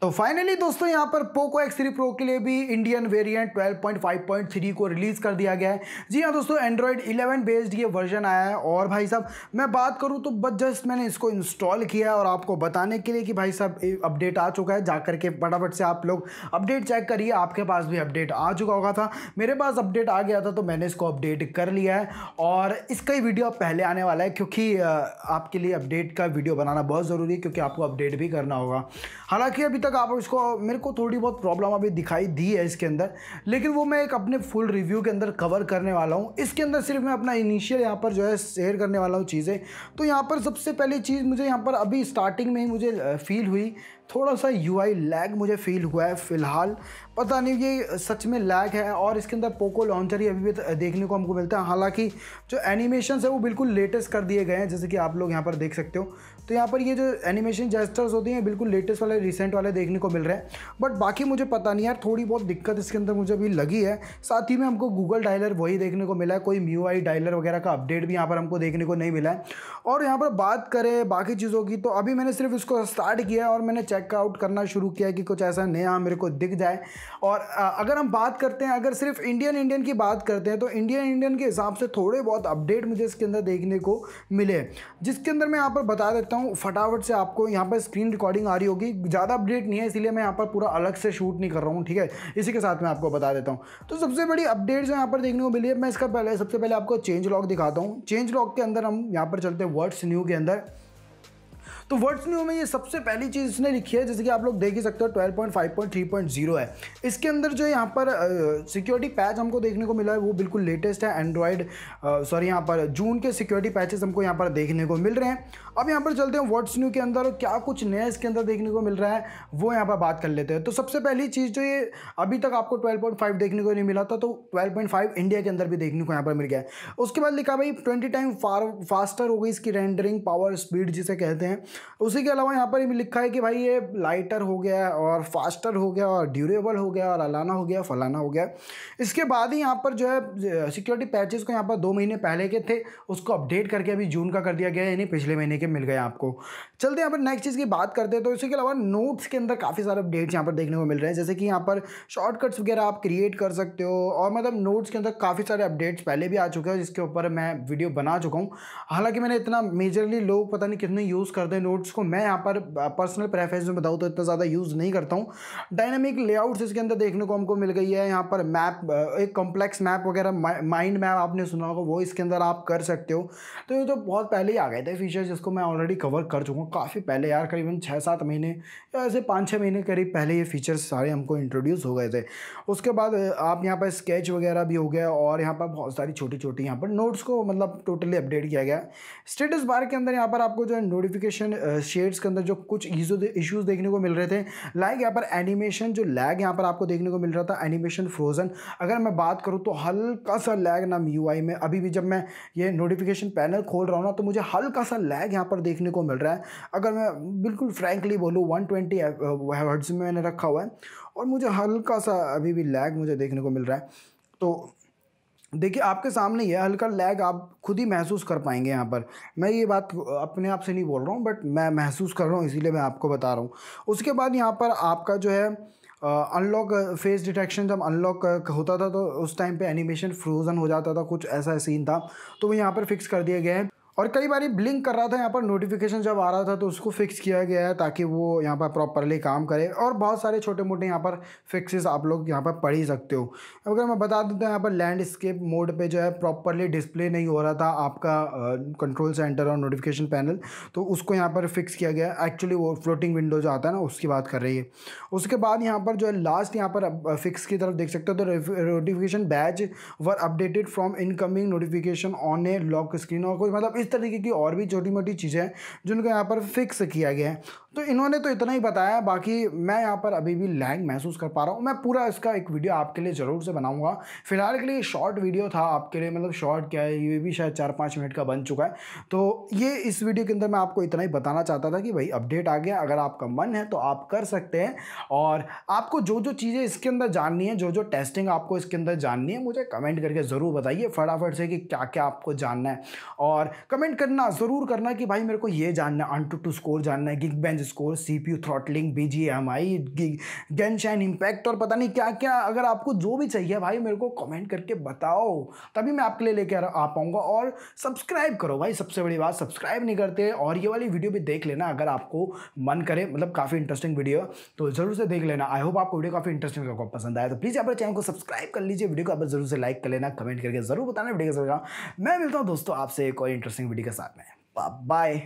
तो फाइनली दोस्तों यहाँ पर पोको एक्स थ्री प्रो के लिए भी इंडियन वेरिएंट 12.5.3 को रिलीज़ कर दिया गया है जी हाँ दोस्तों एंड्रॉयड 11 बेस्ड ये वर्जन आया है और भाई साहब मैं बात करूँ तो बस जस्ट मैंने इसको इंस्टॉल किया है और आपको बताने के लिए कि भाई साहब अपडेट आ चुका है जा करके फटाफट से आप लोग अपडेट चेक करिए आपके पास भी अपडेट आ चुका होगा था मेरे पास अपडेट आ गया था तो मैंने इसको अपडेट कर लिया है और इसका ही वीडियो पहले आने वाला है क्योंकि आपके लिए अपडेट का वीडियो बनाना बहुत ज़रूरी है क्योंकि आपको अपडेट भी करना होगा हालाँकि अभी तक तक आप इसको मेरे को थोड़ी बहुत प्रॉब्लम अभी दिखाई दी है इसके अंदर लेकिन वो मैं एक अपने फुल रिव्यू के अंदर कवर करने वाला हूँ इसके अंदर सिर्फ मैं अपना इनिशियल यहाँ पर जो है शेयर करने वाला हूँ चीज़ें तो यहाँ पर सबसे पहली चीज़ मुझे यहाँ पर अभी स्टार्टिंग में ही मुझे फील हुई थोड़ा सा यू लैग मुझे फील हुआ है फ़िलहाल पता नहीं ये सच में लैग है और इसके अंदर पोको लॉन्चर ही अभी भी तो देखने को हमको मिलता है हालांकि जो एनिमेशन है वो बिल्कुल लेटेस्ट कर दिए गए हैं जैसे कि आप लोग यहाँ पर देख सकते हो तो यहाँ पर ये जो एनिमेशन जेस्टर्स होती हैं बिल्कुल लेटेस्ट वाले रिसेंट वाले देखने को मिल रहे हैं बट बाकी मुझे पता नहीं यार थोड़ी बहुत दिक्कत इसके अंदर मुझे अभी लगी है साथ ही में हमको गूगल डायलर वही देखने को मिला है कोई म्यू आई डायलर वगैरह का अपडेट भी यहाँ पर हमको देखने को नहीं मिला है और यहाँ पर बात करें बाकी चीज़ों की तो अभी मैंने सिर्फ इसको स्टार्ट किया है और मैंने चेक चेकआउट करना शुरू किया कि कुछ ऐसा नया मेरे को दिख जाए और अगर हम बात करते हैं अगर सिर्फ इंडियन इंडियन की बात करते हैं तो इंडियन इंडियन के हिसाब से थोड़े बहुत अपडेट मुझे इसके अंदर देखने को मिले जिसके अंदर मैं यहाँ पर बता देता हूँ फटाफट से आपको यहाँ पर स्क्रीन रिकॉर्डिंग आ रही होगी ज़्यादा अपडेट नहीं है इसलिए मैं यहाँ पर पूरा अलग से शूट नहीं कर रहा हूँ ठीक है इसी के साथ मैं आपको बता देता हूँ तो सबसे बड़ी अपडेट जो यहाँ पर देखने को मिली है मैं इसका पहले सबसे पहले आपको चेंज लॉक दिखाता हूँ चेंज लॉक के अंदर हम यहाँ पर चलते हैं वर्ड्स न्यू के अंदर तो वर्ड्स न्यू में ये सबसे पहली चीज़ इसने लिखी है जैसे कि आप लोग देख ही सकते हो twelve point five point three point zero है इसके अंदर जो यहाँ पर सिक्योरिटी पैच हमको देखने को मिला है वो बिल्कुल लेटेस्ट है एंड्रॉयड सॉरी यहाँ पर जून के सिक्योरिटी पैचेस हमको यहाँ पर देखने को मिल रहे हैं अब यहाँ पर चलते हैं वर्ड्स न्यू के अंदर क्या कुछ नया इसके अंदर देखने को मिल रहा है वो यहाँ पर बात कर लेते हैं तो सबसे पहली चीज़ जो ये अभी तक आपको ट्वेल्व पॉइंट फाइव देखने को नहीं मिला था तो ट्वेल्व पॉइंट फाइव इंडिया के अंदर भी देखने को यहाँ पर मिल गया उसके बाद लिखा भाई ट्वेंटी टाइम फार फास्टर हो गई इसकी रेंडरिंग पावर स्पीड जिसे कहते हैं उसी के अलावा यहाँ पर भी लिखा है कि भाई ये लाइटर हो गया और फास्टर हो गया और ड्यूरेबल हो गया और अलाना हो गया फलाना हो गया इसके बाद ही यहाँ पर जो है सिक्योरिटी पैचेज को यहाँ पर दो महीने पहले के थे उसको अपडेट करके अभी जून का कर दिया गया यानी पिछले महीने के मिल गए आपको चलते यहाँ पर नेक्स्ट चीज़ की बात करते हैं तो इसी के अलावा नोट्स के अंदर काफ़ी सारे अपडेट्स यहाँ पर देखने को मिल रहे हैं जैसे कि यहाँ पर शॉर्टकट्स वगैरह आप क्रिएट कर सकते हो और मतलब नोट्स के अंदर काफ़ी सारे अपडेट्स पहले भी आ चुके हैं जिसके ऊपर मैं वीडियो बना चुका हूँ हालांकि मैंने इतना मेजरली लोग पता नहीं कितने यूज़ करते हैं नोट्स को मैं यहाँ पर पर्सनल प्रेफरेंस में बताऊँ तो इतना ज़्यादा यूज़ नहीं करता हूँ डायनामिक लेआउट्स इसके अंदर देखने को हमको मिल गई है यहाँ पर मैप एक कॉम्प्लेक्स मैप वगैरह माइंड मैप आपने सुना होगा वो इसके अंदर आप कर सकते हो तो ये तो बहुत पहले ही आ गए थे फीचर्स जिसको मैं ऑलरेडी कवर कर चुका हूँ काफ़ी पहले यार करीबन छः सात महीने या ऐसे पाँच छः महीने करीब पहले ये फीचर्स सारे हमको इंट्रोड्यूस हो गए थे उसके बाद आप यहाँ पर स्केच वगैरह भी हो गया और यहाँ पर बहुत सारी छोटी छोटी यहाँ पर नोट्स को मतलब टोटली अपडेट किया गया स्टेटस बार के अंदर यहाँ पर आपको जो है नोटिफिकेशन शेड्स के अंदर जो कुछ इशूज़ देखने को मिल रहे थे लाइक यहाँ पर एनिमेशन जो लैग यहाँ पर आपको देखने को मिल रहा था एनिमेशन फ्रोजन अगर मैं बात करूँ तो हल्का सा लैग नाम यू में अभी भी जब मैं ये नोटिफिकेशन पैनल खोल रहा हूँ ना तो मुझे हल्का सा लैग यहाँ पर देखने को मिल रहा है अगर मैं बिल्कुल फ्रेंकली बोलूँ वन ट्वेंटी में मैंने रखा हुआ है और मुझे हल्का सा अभी भी लैग मुझे देखने को मिल रहा है तो देखिए आपके सामने ये हल्का लैग आप खुद ही महसूस कर पाएंगे यहाँ पर मैं ये बात अपने आप से नहीं बोल रहा हूँ बट मैं महसूस कर रहा हूँ इसीलिए मैं आपको बता रहा हूँ उसके बाद यहाँ पर आपका जो है अनलॉक फेस डिटेक्शन जब अनलॉक होता था तो उस टाइम पे एनिमेशन फ्रोज़न हो जाता था कुछ ऐसा सीन था तो वो यहाँ पर फिक्स कर दिया गया है और कई बार ब्लिंक कर रहा था यहाँ पर नोटिफिकेशन जब आ रहा था तो उसको फिक्स किया गया है ताकि वो यहाँ पर प्रॉपरली काम करे और बहुत सारे छोटे मोटे यहाँ पर फिक्सेस आप लोग यहाँ पर पढ़ ही सकते हो अगर मैं बता देता तो हूँ यहाँ पर लैंडस्केप मोड पे जो है प्रॉपरली डिस्प्ले नहीं हो रहा था आपका कंट्रोल सेंटर और नोटिफिकेशन पैनल तो उसको यहाँ पर फिक्स किया गया एक्चुअली वो फ्लोटिंग विंडो जो आता है ना उसकी बात कर रही है उसके बाद यहाँ पर जो है लास्ट यहाँ पर फिक्स की तरफ देख सकते हो तो notification batch were updated from incoming notification on a lock screen और कुछ मतलब इस तरीके की और भी छोटी मोटी चीज़ें हैं जिनको यहाँ पर फिक्स किया गया है तो इन्होंने तो इतना ही बताया बाकी मैं यहाँ पर अभी भी लैंग महसूस कर पा रहा हूँ मैं पूरा इसका एक वीडियो आपके लिए ज़रूर से बनाऊँगा फिलहाल के लिए शॉर्ट वीडियो था आपके लिए मतलब शॉर्ट क्या है ये भी शायद चार पाँच मिनट का बन चुका है तो ये इस वीडियो के अंदर मैं आपको इतना ही बताना चाहता था कि भाई अपडेट आ गया अगर आपका मन है तो आप कर सकते हैं और आपको जो जो चीज़ें इसके अंदर जाननी है जो जो टेस्टिंग आपको इसके अंदर जाननी है मुझे कमेंट करके ज़रूर बताइए फटाफट से कि क्या क्या आपको जानना है और कमेंट करना ज़रूर करना कि भाई मेरे को ये जानना है अन टू टू स्कोर जानना है Geekbench score CPU throttling BGMI Genshin Impact और पता नहीं क्या क्या अगर आपको जो भी चाहिए भाई मेरे को कमेंट करके बताओ तभी मैं आपके लिए लेके आ पाऊँगा और सब्सक्राइब करो भाई सबसे बड़ी बात सब्सक्राइब नहीं करते और ये वाली वीडियो भी देख लेना अगर आपको मन करे मतलब काफ़ी इंटरेस्टिंग वीडियो तो ज़रूर से देख लेना आई होप आपको वीडियो काफ़ी इंटरेस्टिंग लगा पसंद आया तो प्लीज़ आप चैनल को सब्सक्राइब कर लीजिए वीडियो को आप जरूर से लाइक कर लेना कमेंट करके जरूर बताना वीडियो का मैं मिलता हूँ दोस्तों आपसे एक और इंटरेस्टिंग वीडियो के साथ में बाय